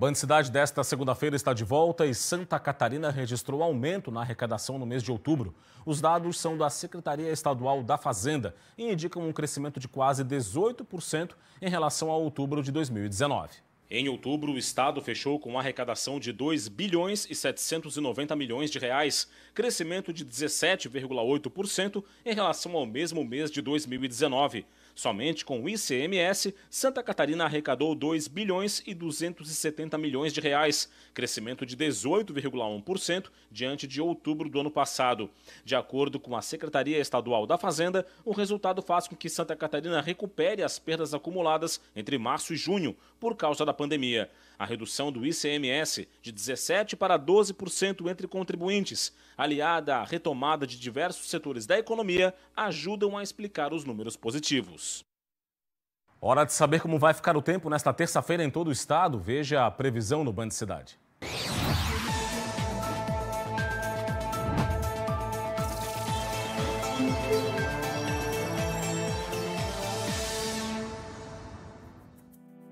Band Cidade desta segunda-feira está de volta e Santa Catarina registrou aumento na arrecadação no mês de outubro. Os dados são da Secretaria Estadual da Fazenda e indicam um crescimento de quase 18% em relação a outubro de 2019. Em outubro, o estado fechou com arrecadação de 2 bilhões e 790 milhões de reais, crescimento de 17,8% em relação ao mesmo mês de 2019. Somente com o ICMS, Santa Catarina arrecadou 2 bilhões e 270 milhões de reais, crescimento de 18,1% diante de outubro do ano passado. De acordo com a Secretaria Estadual da Fazenda, o resultado faz com que Santa Catarina recupere as perdas acumuladas entre março e junho por causa da pandemia. A redução do ICMS de 17% para 12% entre contribuintes, aliada à retomada de diversos setores da economia, ajudam a explicar os números positivos. Hora de saber como vai ficar o tempo nesta terça-feira em todo o estado. Veja a previsão no Band Cidade.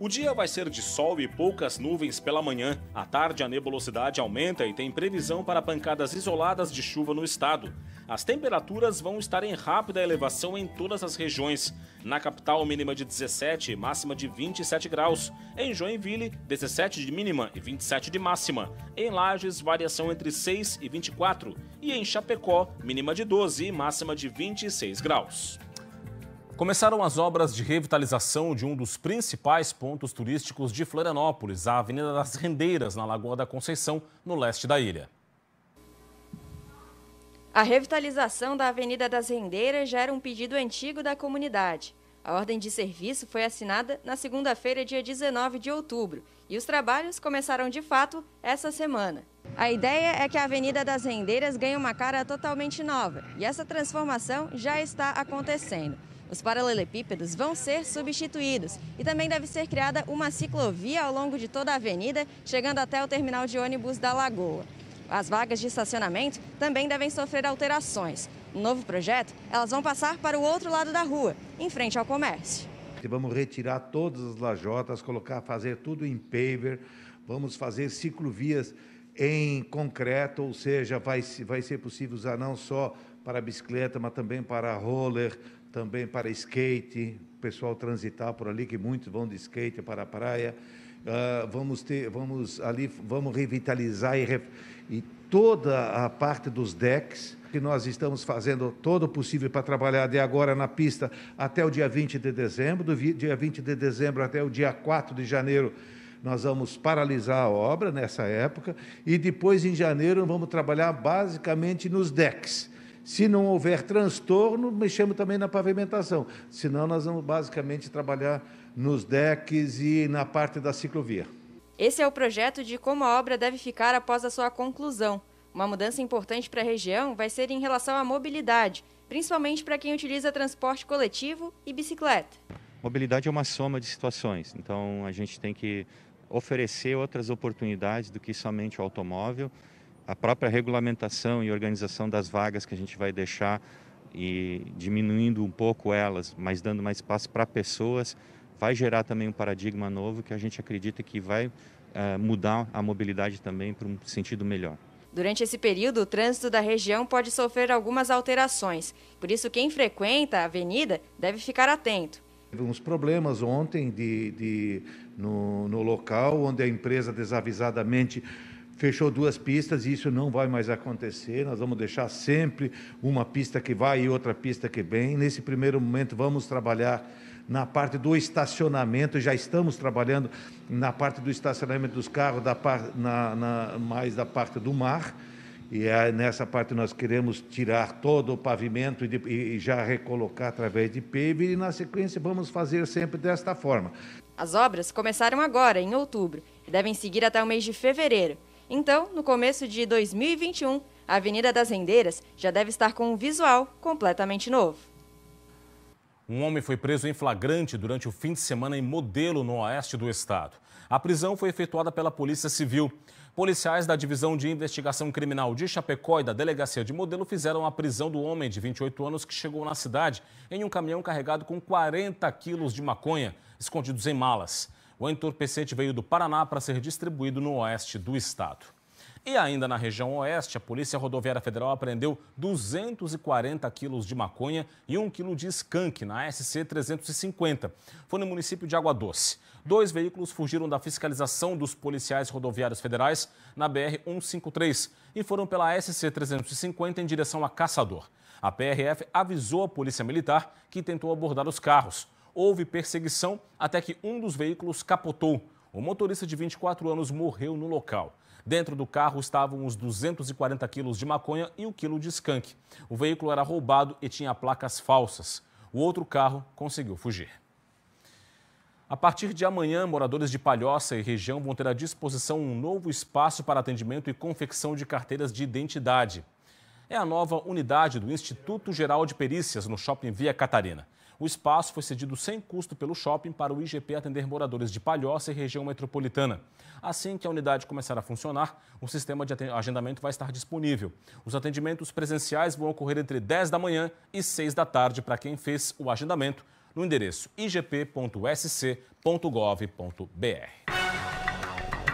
O dia vai ser de sol e poucas nuvens pela manhã. À tarde, a nebulosidade aumenta e tem previsão para pancadas isoladas de chuva no estado. As temperaturas vão estar em rápida elevação em todas as regiões. Na capital, mínima de 17 e máxima de 27 graus. Em Joinville, 17 de mínima e 27 de máxima. Em Lages, variação entre 6 e 24. E em Chapecó, mínima de 12 e máxima de 26 graus. Começaram as obras de revitalização de um dos principais pontos turísticos de Florianópolis, a Avenida das Rendeiras, na Lagoa da Conceição, no leste da ilha. A revitalização da Avenida das Rendeiras já era um pedido antigo da comunidade. A ordem de serviço foi assinada na segunda-feira, dia 19 de outubro, e os trabalhos começaram de fato essa semana. A ideia é que a Avenida das Rendeiras ganhe uma cara totalmente nova, e essa transformação já está acontecendo. Os paralelepípedos vão ser substituídos e também deve ser criada uma ciclovia ao longo de toda a avenida, chegando até o terminal de ônibus da Lagoa. As vagas de estacionamento também devem sofrer alterações. No novo projeto, elas vão passar para o outro lado da rua, em frente ao comércio. Vamos retirar todas as lajotas, colocar, fazer tudo em paver, vamos fazer ciclovias em concreto, ou seja, vai, vai ser possível usar não só para bicicleta, mas também para roller, também para skate, o pessoal transitar por ali, que muitos vão de skate para a praia. Uh, vamos ter, vamos ali, vamos revitalizar e, e toda a parte dos decks, que nós estamos fazendo todo o possível para trabalhar de agora na pista até o dia 20 de dezembro, do dia 20 de dezembro até o dia 4 de janeiro. Nós vamos paralisar a obra nessa época e depois em janeiro vamos trabalhar basicamente nos decks. Se não houver transtorno, mexemos também na pavimentação. Senão, nós vamos basicamente trabalhar nos decks e na parte da ciclovia. Esse é o projeto de como a obra deve ficar após a sua conclusão. Uma mudança importante para a região vai ser em relação à mobilidade, principalmente para quem utiliza transporte coletivo e bicicleta. Mobilidade é uma soma de situações, então a gente tem que oferecer outras oportunidades do que somente o automóvel a própria regulamentação e organização das vagas que a gente vai deixar e diminuindo um pouco elas, mas dando mais espaço para pessoas, vai gerar também um paradigma novo que a gente acredita que vai eh, mudar a mobilidade também para um sentido melhor. Durante esse período, o trânsito da região pode sofrer algumas alterações, por isso quem frequenta a avenida deve ficar atento. Teve uns problemas ontem de, de no, no local onde a empresa desavisadamente fechou duas pistas e isso não vai mais acontecer. Nós vamos deixar sempre uma pista que vai e outra pista que vem. Nesse primeiro momento, vamos trabalhar na parte do estacionamento, já estamos trabalhando na parte do estacionamento dos carros, da par, na, na, mais da parte do mar. E é nessa parte nós queremos tirar todo o pavimento e, de, e já recolocar através de PIB e na sequência vamos fazer sempre desta forma. As obras começaram agora, em outubro, e devem seguir até o mês de fevereiro. Então, no começo de 2021, a Avenida das Rendeiras já deve estar com um visual completamente novo. Um homem foi preso em flagrante durante o fim de semana em Modelo, no oeste do estado. A prisão foi efetuada pela Polícia Civil. Policiais da Divisão de Investigação Criminal de Chapecó e da Delegacia de Modelo fizeram a prisão do homem de 28 anos que chegou na cidade em um caminhão carregado com 40 quilos de maconha, escondidos em malas. O entorpecente veio do Paraná para ser distribuído no oeste do estado. E ainda na região oeste, a Polícia Rodoviária Federal apreendeu 240 quilos de maconha e 1 quilo de skunk na SC 350. Foi no município de Água Doce. Dois veículos fugiram da fiscalização dos policiais rodoviários federais na BR 153 e foram pela SC 350 em direção a Caçador. A PRF avisou a Polícia Militar que tentou abordar os carros houve perseguição até que um dos veículos capotou. O motorista de 24 anos morreu no local. Dentro do carro estavam os 240 quilos de maconha e o quilo de skunk. O veículo era roubado e tinha placas falsas. O outro carro conseguiu fugir. A partir de amanhã, moradores de Palhoça e região vão ter à disposição um novo espaço para atendimento e confecção de carteiras de identidade. É a nova unidade do Instituto Geral de Perícias no Shopping Via Catarina. O espaço foi cedido sem custo pelo shopping para o IGP atender moradores de Palhoça e região metropolitana. Assim que a unidade começar a funcionar, o sistema de agendamento vai estar disponível. Os atendimentos presenciais vão ocorrer entre 10 da manhã e 6 da tarde para quem fez o agendamento no endereço igp.sc.gov.br.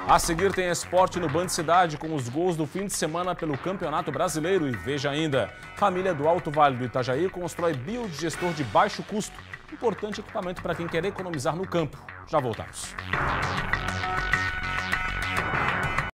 A seguir tem esporte no Band Cidade com os gols do fim de semana pelo Campeonato Brasileiro e veja ainda, família do Alto Vale do Itajaí constrói biodigestor de baixo custo, importante equipamento para quem quer economizar no campo. Já voltamos.